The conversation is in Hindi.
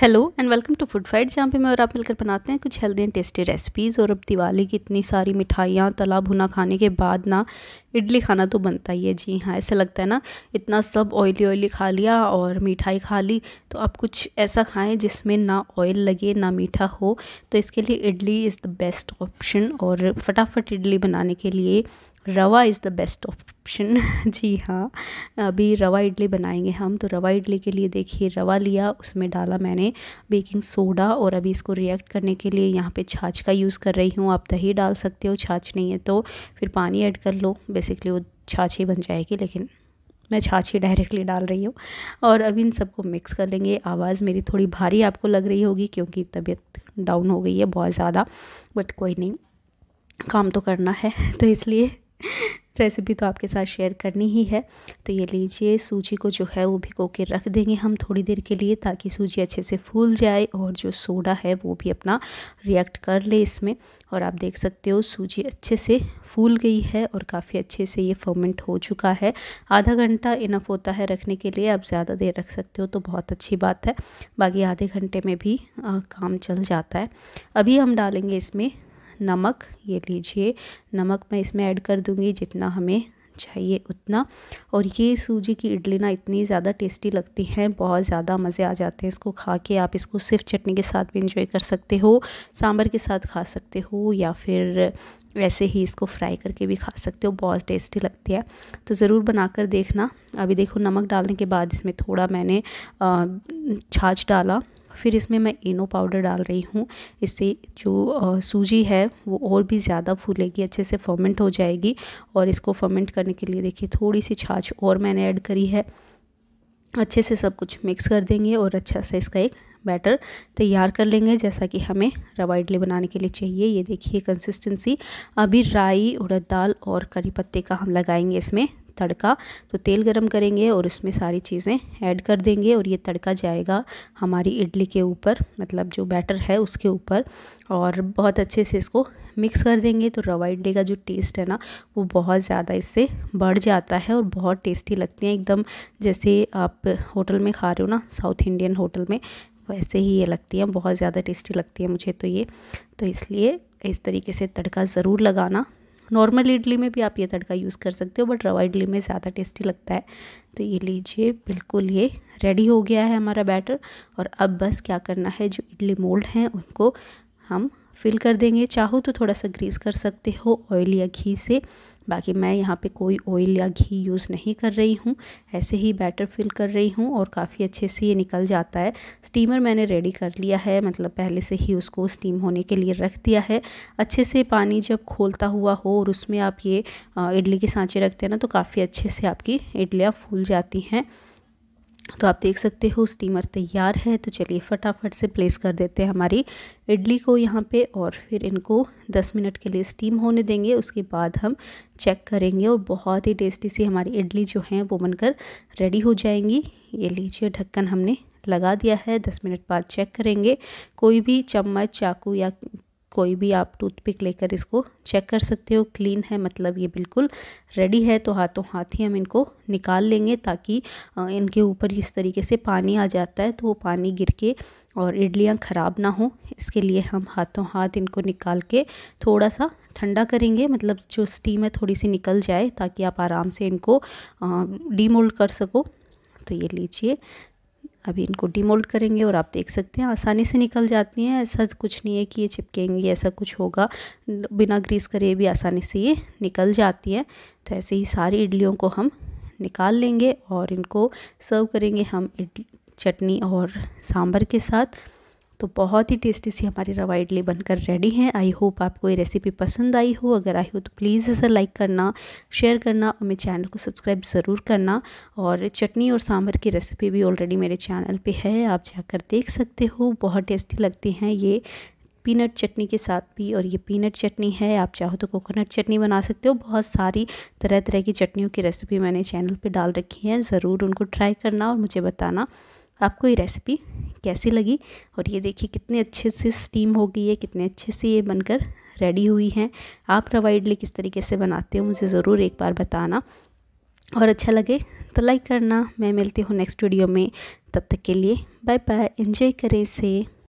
hello and welcome to food fight जहाँ पे मैं और आप मिलकर बनाते हैं कुछ हेल्दी एंड टेस्टी रेसिपीज़ और अब दिवाली की इतनी सारी मिठाइयाँ तला भुना खाने के बाद ना इडली खाना तो बनता ही है जी हाँ ऐसा लगता है ना इतना सब ऑयली ऑयली खा लिया और मिठाई खा ली तो आप कुछ ऐसा खाएं जिसमें ना ऑयल लगे ना मीठा हो तो इसके लिए idli is the best option और फटाफट इडली बनाने के लिए rava is the best option जी हाँ अभी रवा इडली बनाएंगे हम तो रवा इडली के लिए देखिए रवा लिया उसमें डाला मैंने बेकिंग सोडा और अभी इसको रिएक्ट करने के लिए यहाँ पे छाछ का यूज़ कर रही हूँ आप दही डाल सकते हो छाछ नहीं है तो फिर पानी ऐड कर लो बेसिकली वो छाछ ही बन जाएगी लेकिन मैं छाछ ही डायरेक्टली डाल रही हूँ और अभी इन सबको मिक्स कर लेंगे आवाज़ मेरी थोड़ी भारी आपको लग रही होगी क्योंकि तबीयत डाउन हो गई है बहुत ज़्यादा बट कोई नहीं काम तो करना है तो इसलिए रेसिपी तो आपके साथ शेयर करनी ही है तो ये लीजिए सूजी को जो है वो भिगो के रख देंगे हम थोड़ी देर के लिए ताकि सूजी अच्छे से फूल जाए और जो सोडा है वो भी अपना रिएक्ट कर ले इसमें और आप देख सकते हो सूजी अच्छे से फूल गई है और काफ़ी अच्छे से ये फर्मेंट हो चुका है आधा घंटा इनफ होता है रखने के लिए आप ज़्यादा देर रख सकते हो तो बहुत अच्छी बात है बाकी आधे घंटे में भी आ, काम चल जाता है अभी हम डालेंगे इसमें नमक ये लीजिए नमक मैं इसमें ऐड कर दूँगी जितना हमें चाहिए उतना और ये सूजी की इडली ना इतनी ज़्यादा टेस्टी लगती है बहुत ज़्यादा मज़े आ जाते हैं इसको खा के आप इसको सिर्फ चटनी के साथ भी इंजॉय कर सकते हो सांभर के साथ खा सकते हो या फिर वैसे ही इसको फ्राई करके भी खा सकते हो बहुत टेस्टी लगती है तो ज़रूर बना कर देखना अभी देखो नमक डालने के बाद इसमें थोड़ा मैंने छाछ डाला फिर इसमें मैं इनो पाउडर डाल रही हूँ इससे जो सूजी है वो और भी ज़्यादा फूलेगी अच्छे से फर्मेंट हो जाएगी और इसको फर्मेंट करने के लिए देखिए थोड़ी सी छाछ और मैंने ऐड करी है अच्छे से सब कुछ मिक्स कर देंगे और अच्छा सा इसका एक बैटर तैयार कर लेंगे जैसा कि हमें रवा इडली बनाने के लिए चाहिए ये देखिए कंसिस्टेंसी अभी राई उड़द दाल और करी पत्ते का हम लगाएंगे इसमें तड़का तो तेल गरम करेंगे और उसमें सारी चीज़ें ऐड कर देंगे और ये तड़का जाएगा हमारी इडली के ऊपर मतलब जो बैटर है उसके ऊपर और बहुत अच्छे से इसको मिक्स कर देंगे तो रवा इडली का जो टेस्ट है ना वो बहुत ज़्यादा इससे बढ़ जाता है और बहुत टेस्टी लगती हैं एकदम जैसे आप होटल में खा रहे हो ना साउथ इंडियन होटल में वैसे ही ये लगती हैं बहुत ज़्यादा टेस्टी लगती है मुझे तो ये तो इसलिए इस तरीके से तड़का ज़रूर लगाना नॉर्मल इडली में भी आप ये तड़का यूज़ कर सकते हो बट रवा इडली में ज़्यादा टेस्टी लगता है तो ये लीजिए बिल्कुल ये रेडी हो गया है हमारा बैटर और अब बस क्या करना है जो इडली मोल्ड हैं उनको हम फिल कर देंगे चाहो तो थोड़ा सा ग्रीस कर सकते हो ऑयल या घी से बाकी मैं यहाँ पे कोई ऑयल या घी यूज़ नहीं कर रही हूँ ऐसे ही बैटर फिल कर रही हूँ और काफ़ी अच्छे से ये निकल जाता है स्टीमर मैंने रेडी कर लिया है मतलब पहले से ही उसको स्टीम होने के लिए रख दिया है अच्छे से पानी जब खोलता हुआ हो और उसमें आप ये इडली के सांचे रखते हैं ना तो काफ़ी अच्छे से आपकी इडलियाँ फूल जाती हैं तो आप देख सकते हो स्टीमर तैयार है तो चलिए फटाफट से प्लेस कर देते हैं हमारी इडली को यहाँ पे और फिर इनको 10 मिनट के लिए स्टीम होने देंगे उसके बाद हम चेक करेंगे और बहुत ही टेस्टी सी हमारी इडली जो है वो बनकर रेडी हो जाएंगी ये लीजिए ढक्कन हमने लगा दिया है दस मिनट बाद चेक करेंगे कोई भी चम्मच चाकू या कोई भी आप टूथपिक लेकर इसको चेक कर सकते हो क्लीन है मतलब ये बिल्कुल रेडी है तो हाथों हाथ ही हम इनको निकाल लेंगे ताकि इनके ऊपर इस तरीके से पानी आ जाता है तो वो पानी गिर के और इडलियाँ ख़राब ना हो इसके लिए हम हाथों हाथ इनको निकाल के थोड़ा सा ठंडा करेंगे मतलब जो स्टीम है थोड़ी सी निकल जाए ताकि आप आराम से इनको डीमोल्ड कर सको तो ये लीजिए अभी इनको डीमोल्ड करेंगे और आप देख सकते हैं आसानी से निकल जाती हैं ऐसा कुछ नहीं है कि ये चिपकेंगी ऐसा कुछ होगा बिना ग्रीस करे भी आसानी से ये निकल जाती हैं तो ऐसे ही सारी इडलियों को हम निकाल लेंगे और इनको सर्व करेंगे हम चटनी और सांभर के साथ तो बहुत ही टेस्टी सी हमारी रवा इडली बनकर रेडी है आई होप आपको ये रेसिपी पसंद आई हो अगर आई हो तो प्लीज़ इसे लाइक करना शेयर करना और मेरे चैनल को सब्सक्राइब ज़रूर करना और चटनी और सांभर की रेसिपी भी ऑलरेडी मेरे चैनल पे है आप जाकर देख सकते हो बहुत टेस्टी लगती हैं ये पीनट चटनी के साथ भी और ये पीनट चटनी है आप चाहो तो कोकोनट चटनी बना सकते हो बहुत सारी तरह तरह की चटनियों की रेसिपी मैंने चैनल पर डाल रखी है ज़रूर उनको ट्राई करना और मुझे बताना आपको ये रेसिपी कैसी लगी और ये देखिए कितने अच्छे से स्टीम हो गई है कितने अच्छे से ये बनकर रेडी हुई हैं आप रवा इडली किस तरीके से बनाते हो मुझे ज़रूर एक बार बताना और अच्छा लगे तो लाइक करना मैं मिलती हूँ नेक्स्ट वीडियो में तब तक के लिए बाय बाय एंजॉय करें से